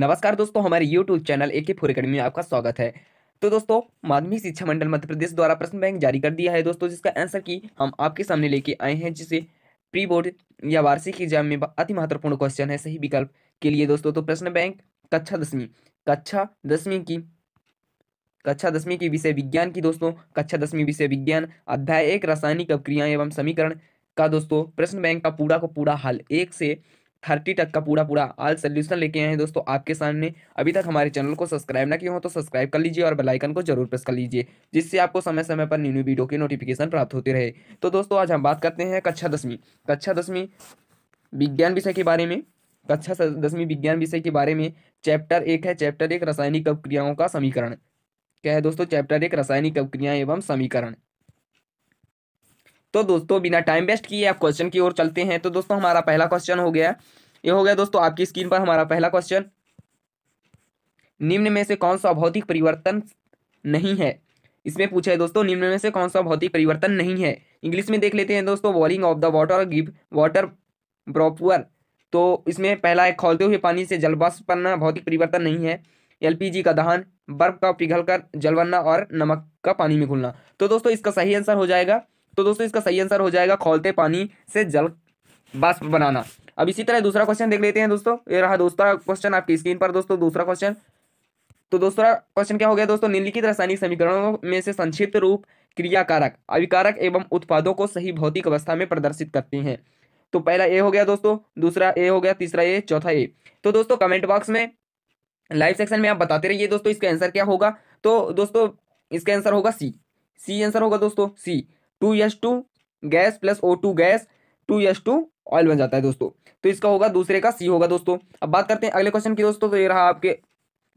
नमस्कार दोस्तों हमारे YouTube चैनल ए के फोर अकेडमी में आपका स्वागत है तो दोस्तों माध्यमिक शिक्षा मंडल मध्य प्रदेश द्वारा प्रश्न बैंक जारी कर दिया है दोस्तों जिसका आंसर की हम आपके सामने लेके आए हैं जिसे प्री बोर्ड या वार्षिक एग्जाम में अति महत्वपूर्ण क्वेश्चन है सही विकल्प के लिए दोस्तों तो प्रश्न बैंक कक्षा दसवीं कक्षा दसवीं की कक्षा दसवीं की विषय विज्ञान की दोस्तों कक्षा दसवीं विषय विज्ञान अध्याय एक रासायनिक अवक्रिया एवं समीकरण का दोस्तों प्रश्न बैंक का पूरा को पूरा हल एक से थर्टी तक का पूरा पूरा आल सोल्यूशन लेके आए हैं दोस्तों आपके सामने अभी तक हमारे चैनल को सब्सक्राइब ना किया हो तो सब्सक्राइब कर लीजिए और बेलाइकन को जरूर प्रेस कर लीजिए जिससे आपको समय समय पर न्यू न्यू वीडियो की नोटिफिकेशन प्राप्त होती रहे तो दोस्तों आज हम बात करते हैं कक्षा दसवीं कक्षा दसवीं विज्ञान विषय के बारे में कक्षा दसवीं विज्ञान विषय के बारे में चैप्टर एक है चैप्टर एक रासायनिक क्रियाओं का समीकरण क्या है दोस्तों चैप्टर एक रासायनिक क्रियाएं एवं समीकरण तो दोस्तों बिना टाइम वेस्ट किए आप क्वेश्चन की ओर चलते हैं तो दोस्तों हमारा पहला क्वेश्चन हो गया ये हो गया दोस्तों आपकी स्क्रीन पर हमारा पहला क्वेश्चन निम्न में से कौन सा भौतिक परिवर्तन नहीं है इसमें पूछा है दोस्तों निम्न में से कौन सा भौतिक परिवर्तन नहीं है इंग्लिश में देख लेते हैं दोस्तों boiling of the water give water proper तो इसमें पहला है खोलते हुए पानी से जलवाष्प बनना भौतिक परिवर्तन नहीं है एलपीजी का दहन बर्फ का पिघलकर जल बनना और नमक का पानी में घुलना तो दोस्तों इसका सही आंसर हो जाएगा तो दोस्तों इसका सही आंसर हो जाएगा खोलते पानी से जल बाष्प बनाना अब इसी तरह दूसरा क्वेश्चन देख लेते हैं दोस्तों ये रहा दूसरा क्वेश्चन आपकी स्क्रीन पर दोस्तों दूसरा क्वेश्चन तो दूसरा क्वेश्चन क्या हो गया दोस्तों निम्नलिखित रासायनिक समीकरणों में से संक्षिप्त रूप क्रियाकारक अविकारक एवं उत्पादों को सही भौतिक अवस्था में प्रदर्शित करती हैं तो पहला ए हो गया दोस्तों दूसरा ए हो गया तीसरा ए चौथा ए तो दोस्तों कमेंट बॉक्स में लाइव सेक्शन में आप बताते रहिए दोस्तों इसका आंसर क्या होगा तो दोस्तों इसका आंसर होगा सी सी आंसर होगा दोस्तों C two S two gas plus O two gas two S two oil बन जाता है दोस्तों तो इसका होगा दूसरे का सी होगा दोस्तों अब बात करते हैं अगले क्वेश्चन की दोस्तों तो ये रहा आपके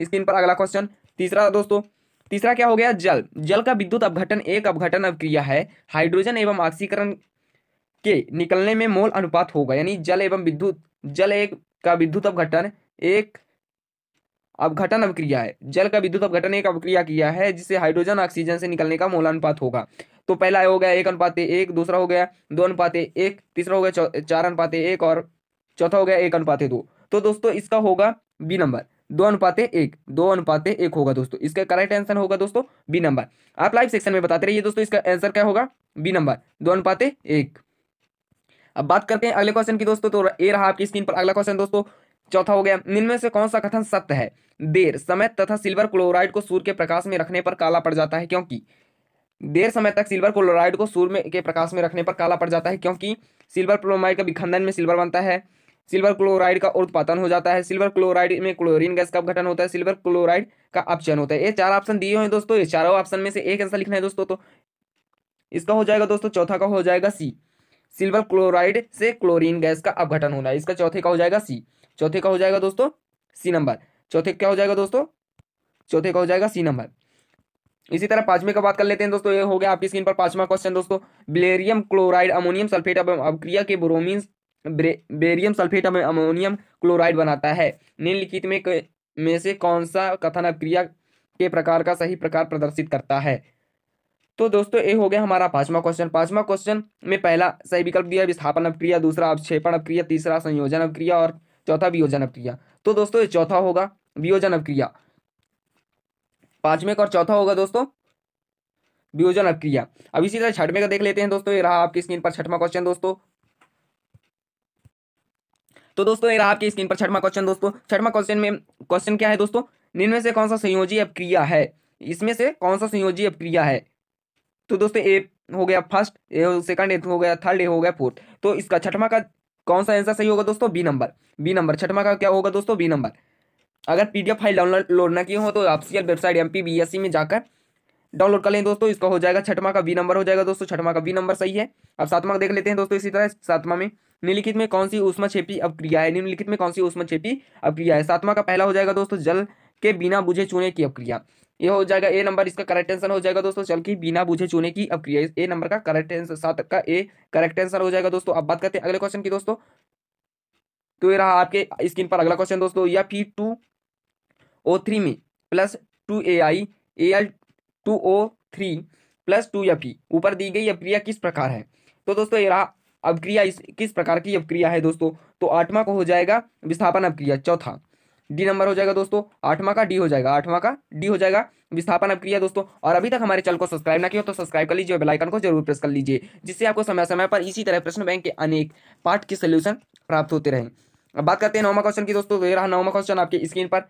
स्क्रीन पर अगला क्वेश्चन तीसरा दोस्तों तीसरा क्या हो गया जल जल का विद्युत अपघटन एक अपघटन अभिक्रिया है हाइड्रोजन एवं ऑक्सीकरण के निकलने में मोल अनुपात होगा यानी जल एवं विद्युत जल एक का विद्युत अपघटन एक अपघटन अभिक्रिया है जल का विद्युत अपघटन एक अभिक्रिया किया है जिससे हाइड्रोजन ऑक्सीजन से निकलने का मूल अनुपात होगा तो पहला हो गया एक अनुपात एक दूसरा हो गया दो अनुपात एक तीसरा हो गया चार अनुपात एक और चौथा हो गया एक अनुपात दो तो दोस्तों इसका होगा बी नंबर दो अनुपात एक दो अनुपात एक होगा दोस्तों इसका करेक्ट आंसर होगा दोस्तों बी नंबर आप लाइव सेक्शन में बताते रहिए दोस्तों इसका आंसर क्या होगा बी नंबर दो अनुपात एक अब बात करते हैं अगले क्वेश्चन की दोस्तों तो ए रहा आपकी स्क्रीन पर अगला क्वेश्चन दोस्तों चौथा हो गया निम्न से कौन सा कथन सत्य है देर समय तथा सिल्वर क्लोराइड को सूर्य के प्रकाश में रखने पर काला पड़ जाता है क्योंकि देर समय तक सिल्वर क्लोराइड को सूर्य के प्रकाश में रखने पर काला पड़ जाता है क्योंकि सिल्वर क्लोराइड का विखंडन में सिल्वर बनता है सिल्वर क्लोराइड का उत्पादन हो जाता है सिल्वर क्लोराइड में क्लोरीन गैस का अपघटन होता है सिल्वर क्लोराइड का अपचयन होता है ये चार ऑप्शन दिए हुए दोस्तों ये चारों ऑप्शन में से एक आंसर लिखना है दोस्तों तो इसका हो जाएगा दोस्तों चौथा का हो जाएगा सी सिल्वर क्लोराइड से क्लोरीन गैस का अपघटन होना है इसका चौथे का हो जाएगा सी चौथे का हो जाएगा दोस्तों सी नंबर चौथे क्या हो जाएगा दोस्तों चौथे का हो जाएगा सी नंबर इसी तरह पांचवे का बात कर लेते हैं दोस्तों ये हो गया आपकी स्क्रीन पर पांचवा क्वेश्चन दोस्तों ब्लेरियम क्लोराइड अमोनियम सल्फेट अवक्रिया के bromine barium sulphate ammonium chloride बनाता है निम्नलिखित में में से कौन सा कथन अवक्रिया के प्रकार का सही प्रकार प्रदर्शित करता है तो दोस्तों ये हो गया हमारा पांचवा क्वेश्चन पांचवा क्वेश्चन में पहला सही विकल्प दिया विस्थापन अवक्रिया दूसरा अवक्षेपण अवक्रिया तीसरा संयोजन अवक्रिया और चौथा वियोजन अभिक्रिया तो दोस्तों ये चौथा होगा वियोजन अभिक्रिया पांचवें का और चौथा होगा दोस्तों वियोजन अभिक्रिया अब इसी तरह छठवें का देख लेते हैं दोस्तों ये रहा आपकी स्क्रीन पर छठवा क्वेश्चन दोस्तों तो दोस्तों ये रहा आपकी स्क्रीन पर छठवा क्वेश्चन दोस्तों छठवा क्वेश्चन में क्वेश्चन क्या है दोस्तों निम्न से कौन सा संयोजी अपक्रिया है इसमें से कौन सा संयोजी अपक्रिया है तो दोस्तों ए हो गया फर्स्ट ए सेकंड ए हो गया थर्ड ए हो गया फोर्थ तो इसका छठवा का कौन सा आंसर सही होगा दोस्तों बी नंबर बी नंबर छठवा का क्या होगा दोस्तों बी नंबर अगर पीडीएफ फाइल डाउनलोड ना किए हो तो आप सी वेबसाइट एम पी में जाकर डाउनलोड कर लें दोस्तों इसका हो जाएगा छठवा का बी नंबर हो जाएगा दोस्तों छठवा का बी नंबर सही है अब सातवा देख लेते हैं दोस्तों इसी तरह सातवा में निम्नलिखित में कौन सी उष्मा छेपी अपक्रिया है निम्नलिखित में कौन सी उष्मा छेपी क्रिया है सातवा का पहला हो जाएगा दोस्तों जल के बिना बुझे चुने की अपक्रिया ये हो जाएगा ए नंबर इसका करेक्ट आंसर हो जाएगा दोस्तों चल की बिना बुझे चुने की अब क्रिया ए नंबर का करेक्ट आंसर सात का ए करेक्ट आंसर हो जाएगा दोस्तों अब बात करते हैं अगले क्वेश्चन की दोस्तों तो ये रहा आपके स्क्रीन पर अगला क्वेश्चन दोस्तों या फिर टू ओ थ्री में plus two A I A L two O three plus two या ई ऊपर दी गई अप्रिया किस प्रकार है तो दोस्तों ये रहा अवक्रिया इस किस प्रकार की अवक्रिया है दोस्तों तो आठवां को हो जाएगा विस्थापन अवक्रिया चौथा डी नंबर हो जाएगा दोस्तों आठवां का डी हो जाएगा आठवां का डी हो जाएगा विस्थापन अब क्रिया दोस्तों और अभी तक हमारे चैनल को सब्सक्राइब ना किया तो सब्सक्राइब कर लीजिए बेलाइकन को जरूर प्रेस कर लीजिए जिससे आपको समय समय पर इसी तरह प्रश्न बैंक के अनेक पार्ट के सोल्यूशन प्राप्त होते रहे अब बात करते हैं नौवा क्वेश्चन की दोस्तों ये रहा नौवा क्वेश्चन आपके स्क्रीन पर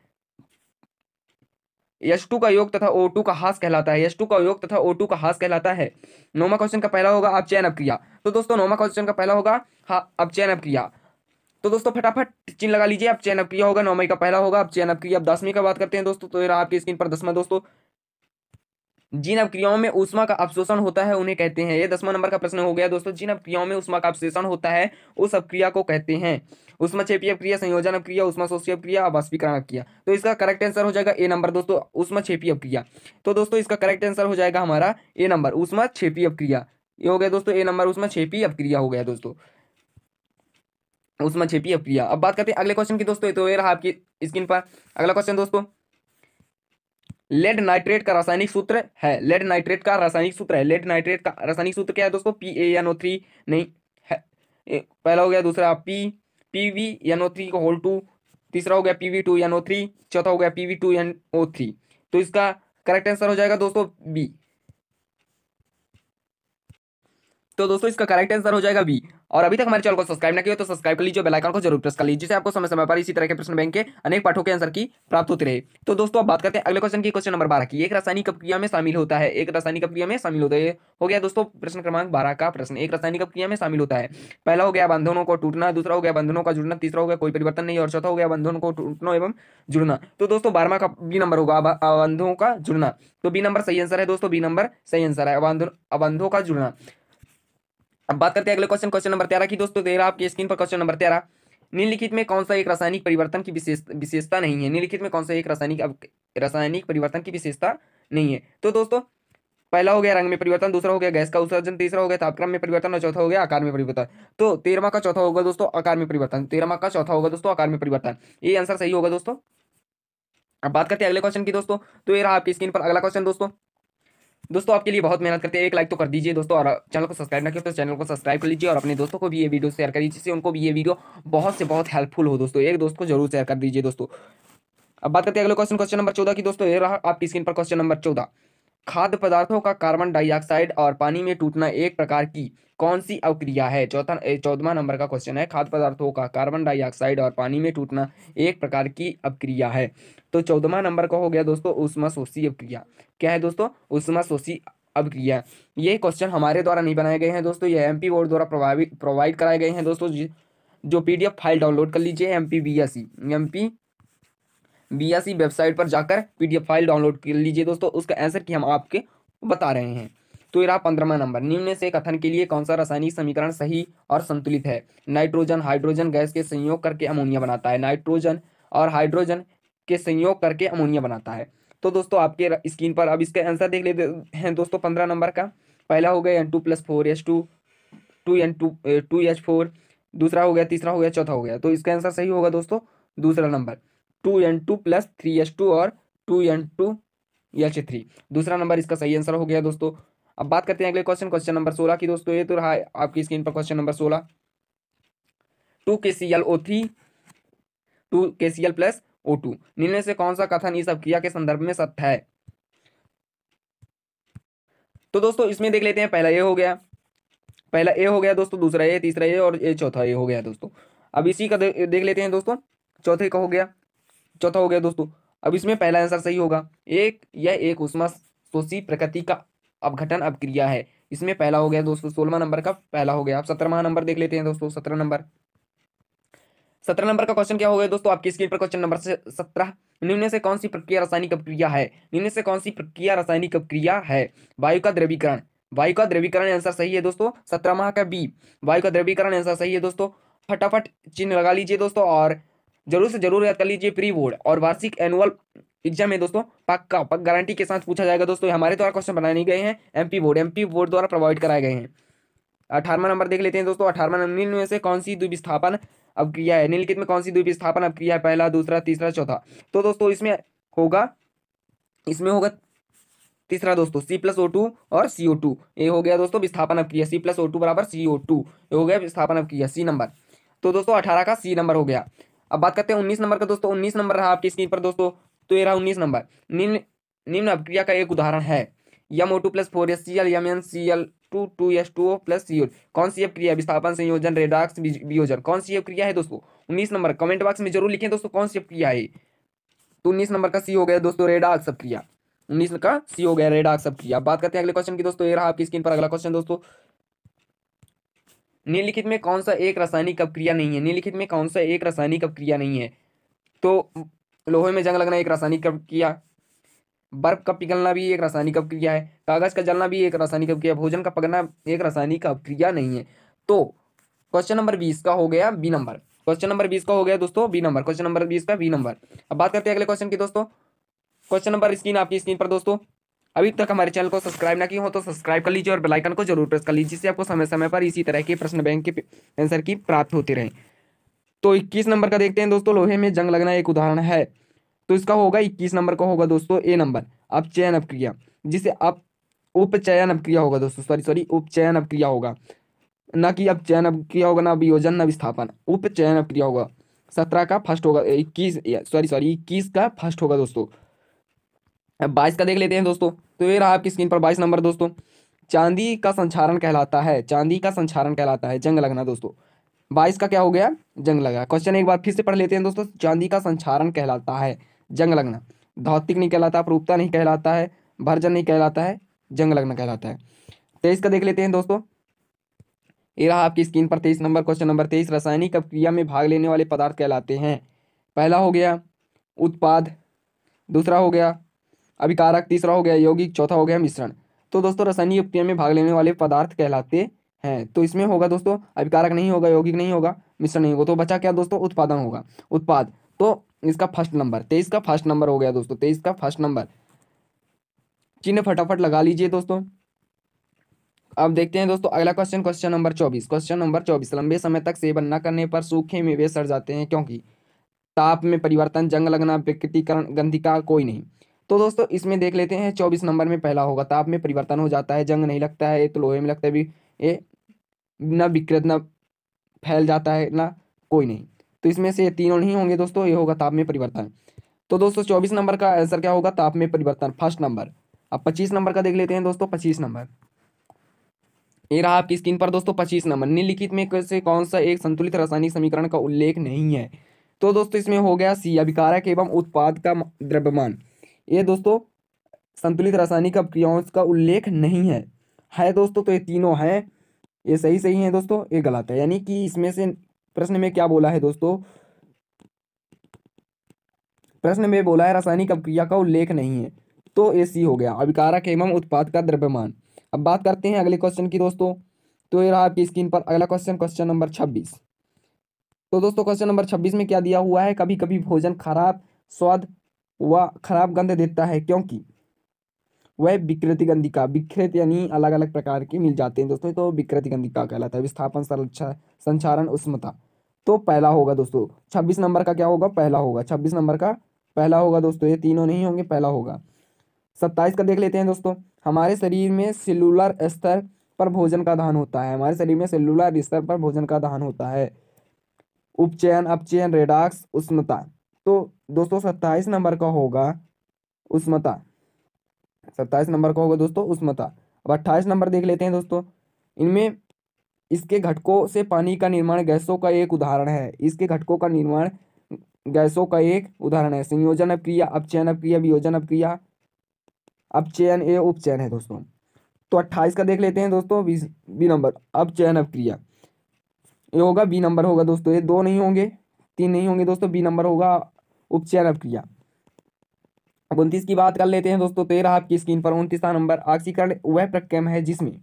एस टू का योग तथा ओ टू का हास कहलाता है एस टू का योग तथा ओ टू का हास कहलाता है नौवा क्वेश्चन का पहला होगा अपचयन अपक्रिया तो दोस्तों नौवा क्वेश्चन का पहला होगा हाँ, अपचयन अपक्रिया तो दोस्तों फटाफट चिन्ह लगा लीजिए आप चयन किया होगा नौ मई का पहला होगा आप चयन किया आप दसवीं का बात करते हैं दोस्तों तो रहा आपकी स्क्रीन पर दसवा दोस्तों जिन अपक्रियाओं में उष्मा का अवशोषण होता है उन्हें कहते हैं ये दसवा नंबर का प्रश्न हो गया दोस्तों जिन अपक्रियाओं में उष्मा का अवशोषण होता है उस अपक्रिया को कहते हैं उष्मा छेपी अपक्रिया संयोजन अपक्रिया उष्मा शोषी अपक्रिया और बाष्पीकरण अपक्रिया तो इसका करेक्ट आंसर हो जाएगा ए नंबर दोस्तों उष्मा छेपी अपक्रिया तो दोस्तों इसका करेक्ट आंसर हो जाएगा हमारा ए नंबर उष्मा छेपी अपक्रिया ये हो गया दोस्तों ए नंबर उष्मा छेपी अपक्रिया हो गया दोस्तों उसमें छिपी है प्रिया अब बात करते हैं अगले क्वेश्चन की दोस्तों तो ये रहा आपकी स्क्रीन पर अगला क्वेश्चन दोस्तों लेड नाइट्रेट का रासायनिक सूत्र है लेड नाइट्रेट का रासायनिक सूत्र है लेड नाइट्रेट का रासायनिक सूत्र क्या है दोस्तों P A N O three नहीं है पहला हो गया दूसरा P P V N O three का होल टू तीसरा हो गया P V two N O three चौथा हो गया P V two N O three तो इसका करेक्ट आंसर हो जाएगा दोस्तों बी तो दोस्तों इसका करेक्ट आंसर हो जाएगा बी और अभी तक हमारे चैनल को सब्सक्राइब ना किया तो सब्सक्राइब कर लीजिए बेल आइकन को जरूर प्रेस कर लीजिए जिससे आपको समय समय पर इसी तरह के प्रश्न बैंक के अनेक पाठों के आंसर की प्राप्त होती रहे तो दोस्तों अब बात करते हैं अगले क्वेश्चन की क्वेश्चन नंबर बारह की एक रासायनिक प्रक्रिया में शामिल होता है एक रासायनिक प्रक्रिया में शामिल होता है हो गया दोस्तों प्रश्न क्रमांक बारह का प्रश्न एक रासायनिक प्रक्रिया में शामिल होता है पहला हो गया बंधनों को टूटना दूसरा हो गया बंधनों का जुड़ना तीसरा हो गया कोई परिवर्तन नहीं और चौथा हो गया बंधनों को टूटना एवं जुड़ना तो दोस्तों बारहवा का बी नंबर होगा बंधुओं का जुड़ना तो बी नंबर सही आंसर है दोस्तों बी नंबर सही आंसर है बंधों का जुड़ना अब बात करते हैं अगले क्वेश्चन क्वेश्चन नंबर तेरह की दोस्तों दे रहा आपकी स्क्रीन पर क्वेश्चन नंबर तेरह निम्नलिखित में कौन सा एक रासायनिक परिवर्तन की विशेष विशेषता नहीं है निम्नलिखित में कौन सा एक रासायनिक रासायनिक परिवर्तन की विशेषता नहीं है तो दोस्तों पहला हो गया रंग में परिवर्तन दूसरा हो गया गैस का उत्सर्जन तीसरा हो गया तापक्रम में परिवर्तन और चौथा हो गया आकार में परिवर्तन तो तेरहवा का चौथा होगा दोस्तों आकार में परिवर्तन तेरहवा का चौथा होगा दोस्तों आकार में परिवर्तन ये आंसर सही होगा दोस्तों अब बात करते हैं अगले क्वेश्चन की दोस्तों तो ये रहा आपकी स्क्रीन पर अगला क्वेश्चन दोस्तों दोस्तों आपके लिए बहुत मेहनत करते हैं एक लाइक तो कर दीजिए दोस्तों और चैनल को सब्सक्राइब ना किया तो चैनल को सब्सक्राइब कर लीजिए और अपने दोस्तों को भी ये वीडियो शेयर करिए जिससे उनको भी ये वीडियो बहुत से बहुत हेल्पफुल हो दोस्तों एक दोस्त को जरूर शेयर कर दीजिए दोस्तों अब बात करते हैं अगले क्वेश्चन क्वेश्चन नंबर चौदह की दोस्तों ये रहा आपकी स्क्रीन पर क्वेश्चन नंबर चौदह खाद्य पदार्थों का कार्बन डाइऑक्साइड और पानी में टूटना एक प्रकार की कौन सी अवक्रिया है चौथा चौदवा नंबर का क्वेश्चन है खाद्य पदार्थों का कार्बन डाइऑक्साइड और पानी में टूटना एक प्रकार की अवक्रिया है तो चौदवा नंबर का हो गया दोस्तों उष्मा शोषी अवक्रिया क्या है दोस्तों उष्मा शोषी अवक्रिया ये क्वेश्चन हमारे द्वारा नहीं बनाए गए हैं दोस्तों ये एम बोर्ड द्वारा प्रोवाइड कराए गए हैं दोस्तों जो पीडीएफ फाइल डाउनलोड कर लीजिए M P B S C M P BSC website पर जाकर पीडीएफ फाइल डाउनलोड कर लीजिए दोस्तों उसका आंसर की हम आपके बता रहे हैं तो ये रहा पंद्रहवा नंबर निम्न से कथन के लिए कौन सा रासायनिक समीकरण सही और संतुलित है नाइट्रोजन हाइड्रोजन गैस के संयोग करके अमोनिया बनाता है नाइट्रोजन और हाइड्रोजन के संयोग करके अमोनिया बनाता है तो दोस्तों आपके स्क्रीन पर अब इसका आंसर देख लेते हैं दोस्तों पंद्रह नंबर का पहला हो गया N two plus four H two two N two two H four दूसरा हो गया तीसरा हो गया चौथा हो गया तो इसका आंसर सही होगा दोस्तों दूसरा number two N two plus three H two और two N two H three दूसरा नंबर इसका सही आंसर हो गया दोस्तों अब बात करते हैं अगले क्वेश्चन क्वेश्चन नंबर सोलह की दोस्तों ये तो रहा आपकी स्क्रीन पर क्वेश्चन नंबर सोलह two K C L O three two K C L plus O two निम्न से कौन सा कथन इस अपक्रिया के संदर्भ में सत्य है तो दोस्तों इसमें देख लेते हैं पहला ये हो गया पहला ए हो गया दोस्तों दूसरा ए तीसरा ए और ए चौथा ए हो गया दोस्तों अब इसी का देख लेते हैं दोस्तों चौथे का हो गया चौथा हो गया दोस्तों अब इसमें पहला आंसर सही होगा एक यह एक उष्मा शोषी प्रकृति का अपघटन अपक्रिया है इसमें पहला हो गया दोस्तों सोलवा नंबर का पहला हो गया आप सत्रहवा नंबर देख लेते हैं दोस्तों सत्रह नंबर सत्रह नंबर का क्वेश्चन क्या हो गया दोस्तों आपकी स्क्रीन पर क्वेश्चन नंबर सत्रह निम्न से कौन सी प्रक्रिया रासायनिक अपक्रिया है निम्न से कौन सी प्रक्रिया रासायनिक अपक्रिया है वायु का द्रवीकरण वायु का द्रवीकरण आंसर सही है दोस्तों सत्रह माह का बी वायु का द्रवीकरण आंसर सही है दोस्तों फटाफट चिन्ह लगा लीजिए दोस्तों और जरूर से जरूर याद कर लीजिए प्री बोर्ड और वार्षिक एनुअल एग्जाम है दोस्तों पक्का पक गारंटी के साथ पूछा जाएगा दोस्तों हमारे द्वारा क्वेश्चन बनाए नहीं गए हैं एमपी बोर्ड एमपी बोर्ड द्वारा प्रोवाइड कराए गए हैं अठारवा नंबर देख लेते हैं दोस्तों अठारहवा निम्न में से कौन सी द्विविस्थापन अब क्रिया है निम्नलिखित में कौन सी द्विविस्थापन अब क्रिया है पहला दूसरा तीसरा चौथा तो दोस्तों इसमें होगा इसमें होगा तीसरा दोस्तों सी प्लस ओ टू और सी ओ टू ये हो गया दोस्तों विस्थापन अब क्रिया सी प्लस ओ टू बराबर सी ओ टू ये हो गया विस्थापन अब क्रिया सी नंबर तो दोस्तों अठारह का सी नंबर हो गया अब बात करते हैं उन्नीस नंबर का दोस्तों उन्नीस नंबर रहा आपकी स्क्रीन पर दोस्तों तो ये रहा उन्नीस नंबर निम्न निम्न अपक्रिया का एक उदाहरण है M O two plus four S C L M N C L two two S two O plus C कौन सी अपक्रिया विस्थापन संयोजन रेडाक्स वियोजन कौन सी अपक्रिया है दोस्तों उन्नीस नंबर कमेंट बॉक्स में जरूर लिखें दोस्तों कौन सी अपक्रिया है तो उन्नीस नंबर का सी हो गया दोस्तों रेडाक्स अपक्रिया उन्नीस का सी हो गया रेडाक्स अपक्रिया बात करते हैं अगले क्वेश्चन की दोस्तों ये रहा आपकी स्क्रीन पर अगला क्वेश्चन दोस्तों निम्नलिखित में कौन सा एक रासायनिक अपक्रिया नहीं है निम्नलिखित में कौन सा एक रासायनिक अपक्रिया नहीं है तो लोहे में जंग लगना एक रासायनिक अपक्रिया बर्फ का पिघलना भी एक रासायनिक अपक्रिया है कागज का जलना भी एक रासायनिक अपक्रिया भोजन का पकड़ना एक रासायनिक अपक्रिया नहीं है तो क्वेश्चन नंबर बीस का हो गया बी नंबर क्वेश्चन नंबर बीस का हो गया दोस्तों बी नंबर क्वेश्चन नंबर बीस का बी नंबर अब बात करते हैं अगले क्वेश्चन की दोस्तों क्वेश्चन नंबर स्क्रीन आपकी स्क्रीन पर दोस्तों अभी तक हमारे चैनल को सब्सक्राइब ना किए हो तो सब्सक्राइब कर लीजिए और बेलाइकन को जरूर प्रेस कर लीजिए जिससे आपको समय समय पर इसी तरह के प्रश्न बैंक के आंसर की प्राप्त होती रहे तो इक्कीस नंबर का देखते हैं दोस्तों लोहे में जंग लगना एक उदाहरण है तो इसका होगा इक्कीस नंबर का होगा दोस्तों ए नंबर अब चयन अपक्रिया जिसे अब उपचयन अपक्रिया होगा दोस्तों सॉरी सॉरी उपचयन अपक्रिया होगा ना कि चयन अपक्रिया होगा ना अभियोजन न विस्थापन उपचयन अपक्रिया होगा सत्रह का फर्स्ट होगा इक्कीस सॉरी सॉरी इक्कीस का फर्स्ट होगा दोस्तों अब बाईस का देख लेते हैं दोस्तों तो ये रहा आपकी स्क्रीन पर बाईस नंबर दोस्तों चांदी का संचारण कहलाता है चांदी का संचारण कहलाता है जंग लगना दोस्तों बाईस का क्या हो गया जंग लगा क्वेश्चन एक बार फिर से पढ़ लेते हैं दोस्तों चांदी का संचारण कहलाता है जंग लगना धौतिक नहीं कहलाता अपरूपता नहीं कहलाता है भरजन नहीं कहलाता है जंग लगना कहलाता है तेईस का देख लेते हैं दोस्तों ये रहा आपकी स्क्रीन पर तेईस नंबर क्वेश्चन नंबर तेईस रासायनिक क्रिया में भाग लेने वाले पदार्थ कहलाते हैं पहला हो गया उत्पाद दूसरा हो गया अभी कारक तीसरा हो गया यौगिक चौथा हो गया मिश्रण तो दोस्तों रसायनिक उपक्रिया में भाग लेने वाले पदार्थ कहलाते हैं तो इसमें होगा दोस्तों अभिकारक नहीं होगा यौगिक नहीं होगा मिश्रण नहीं होगा तो बचा क्या दोस्तों उत्पादन होगा उत्पाद तो इसका फर्स्ट नंबर तेईस का फर्स्ट नंबर हो गया दोस्तों तेईस का फर्स्ट नंबर चिन्ह फटाफट लगा लीजिए दोस्तों अब देखते हैं दोस्तों अगला क्वेश्चन क्वेश्चन नंबर चौबीस क्वेश्चन नंबर चौबीस लंबे समय तक सेवन न करने पर सूखे में वे सड़ जाते हैं क्योंकि ताप में परिवर्तन जंग लगना व्यक्तिकरण गंधिका कोई नहीं तो दोस्तों इसमें देख लेते हैं चौबीस नंबर में पहला होगा ताप में परिवर्तन हो जाता है जंग नहीं लगता है ये तो लोहे में लगता है ये न विकृत न फैल जाता है ना कोई नहीं तो इसमें से तीनों नहीं होंगे दोस्तों ये होगा ताप में परिवर्तन तो दोस्तों चौबीस नंबर का आंसर क्या होगा ताप में परिवर्तन फर्स्ट नंबर अब पच्चीस नंबर का देख लेते हैं दोस्तों पच्चीस नंबर ये रहा आपकी स्क्रीन पर दोस्तों पच्चीस नंबर निम्नलिखित में से कौन सा एक संतुलित रासायनिक समीकरण का उल्लेख नहीं है तो दोस्तों इसमें हो गया सी अभिकारक एवं उत्पाद का द्रव्यमान ये दोस्तों संतुलित रासायनिक अपक्रियाओं का उल्लेख नहीं है है दोस्तों तो ये तीनों हैं ये सही सही है दोस्तों ये गलत है यानी कि इसमें से प्रश्न में क्या बोला है दोस्तों प्रश्न में बोला है रासायनिक अपक्रिया का उल्लेख नहीं है तो ए सी हो गया अभिकारक एवं उत्पाद का द्रव्यमान अब बात करते हैं अगले क्वेश्चन की दोस्तों तो ये रहा आपकी स्क्रीन पर अगला क्वेश्चन क्वेश्चन नंबर छब्बीस तो दोस्तों क्वेश्चन नंबर छब्बीस में क्या दिया हुआ है कभी कभी भोजन खराब स्वाद वह खराब गंध देता है क्योंकि वह विकृति गंधिका विकृत यानी अलग अलग प्रकार के मिल जाते हैं दोस्तों तो विकृति गंधिका कहलाता है विस्थापन संरक्षा संचारण उष्मता तो पहला होगा दोस्तों छब्बीस नंबर का क्या होगा पहला होगा छब्बीस नंबर का पहला होगा दोस्तों ये तीनों नहीं होंगे पहला होगा सत्ताईस का देख लेते हैं दोस्तों हमारे शरीर में सेलुलर स्तर पर भोजन का दहन होता है हमारे शरीर में सेलुलर स्तर पर भोजन का दहन होता है उपचयन अपचयन रेडाक्स उष्णता तो दोस्तों सत्ताईस नंबर का होगा उष्मता सत्ताईस नंबर का होगा दोस्तों उष्मता अब अट्ठाईस नंबर देख लेते हैं दोस्तों इनमें इसके घटकों से पानी का निर्माण गैसों का एक उदाहरण है इसके घटकों का निर्माण गैसों का एक उदाहरण है संयोजन अपक्रिया अपचयन अपक्रिया वियोजन अपक्रिया अपचयन ए उपचयन है दोस्तों तो अट्ठाईस का देख लेते हैं दोस्तों बीस बी नंबर अपचयन अपक्रिया ये होगा बी नंबर होगा दोस्तों ये दो नहीं होंगे तीन नहीं होंगे दोस्तों बी नंबर होगा उपचयन क्रिया अब उनतीस की बात कर लेते हैं दोस्तों तेरह आपकी स्क्रीन पर उनतीसवा नंबर ऑक्सीकरण वह प्रक्रम है जिसमें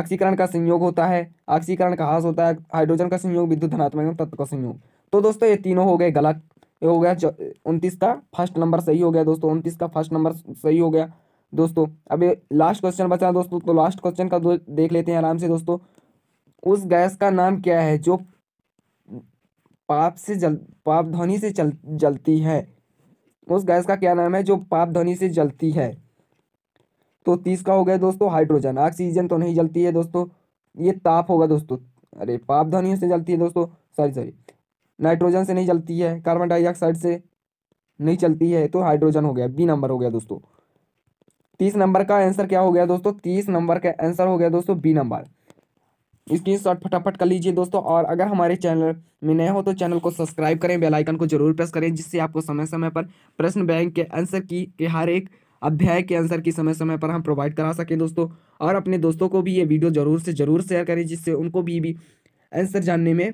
ऑक्सीकरण का संयोग होता है ऑक्सीकरण का हास होता है हाइड्रोजन का संयोग विद्युत धनात्मक तत्व का संयोग तो दोस्तों ये तीनों हो गए गलत ये हो गया उनतीस का फर्स्ट नंबर सही हो गया दोस्तों उनतीस का फर्स्ट नंबर सही हो गया दोस्तों अब लास्ट क्वेश्चन बचा दोस्तों तो लास्ट क्वेश्चन का देख लेते हैं आराम से दोस्तों उस गैस का नाम क्या है जो पाप से जल पाप ध्वनि से चल जलती है उस गैस का क्या नाम है जो पाप ध्वनि से जलती है तो तीस का हो गया दोस्तों हाइड्रोजन ऑक्सीजन तो नहीं जलती है दोस्तों ये ताप होगा दोस्तों अरे पाप ध्वनि से जलती है दोस्तों सॉरी सॉरी नाइट्रोजन से नहीं जलती है कार्बन डाइऑक्साइड से नहीं चलती है तो हाइड्रोजन हो गया बी नंबर हो गया दोस्तों तीस नंबर का आंसर क्या हो गया दोस्तों तीस नंबर का आंसर हो गया दोस्तों बी नंबर स्क्रीन शॉट फटाफट कर लीजिए दोस्तों और अगर हमारे चैनल में नए हो तो चैनल को सब्सक्राइब करें बेल आइकन को जरूर प्रेस करें जिससे आपको समय समय पर प्रश्न बैंक के आंसर की के हर एक अध्याय के आंसर की समय समय पर हम प्रोवाइड करा सकें दोस्तों और अपने दोस्तों को भी ये वीडियो ज़रूर से ज़रूर शेयर करें जिससे उनको भी भी आंसर जानने में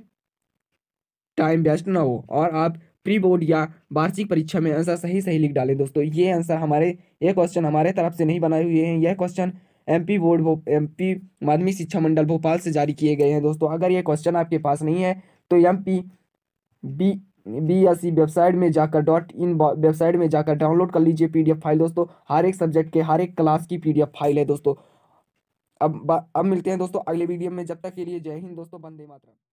टाइम वेस्ट ना हो और आप प्री बोर्ड या वार्षिक परीक्षा में आंसर सही सही लिख डालें दोस्तों ये आंसर हमारे ये क्वेश्चन हमारे तरफ से नहीं बनाए हुए हैं यह क्वेश्चन एमपी बोर्ड एमपी माध्यमिक शिक्षा मंडल भोपाल से जारी किए गए हैं दोस्तों अगर ये क्वेश्चन आपके पास नहीं है तो M P B B S C website में जाकर डॉट इन वेबसाइट में जाकर डाउनलोड कर लीजिए पीडीएफ फाइल दोस्तों हर एक सब्जेक्ट के हर एक क्लास की पीडीएफ फाइल है दोस्तों अब अब मिलते हैं दोस्तों अगले वीडियो में जब तक के लिए जय हिंद दोस्तों बंदे मातरम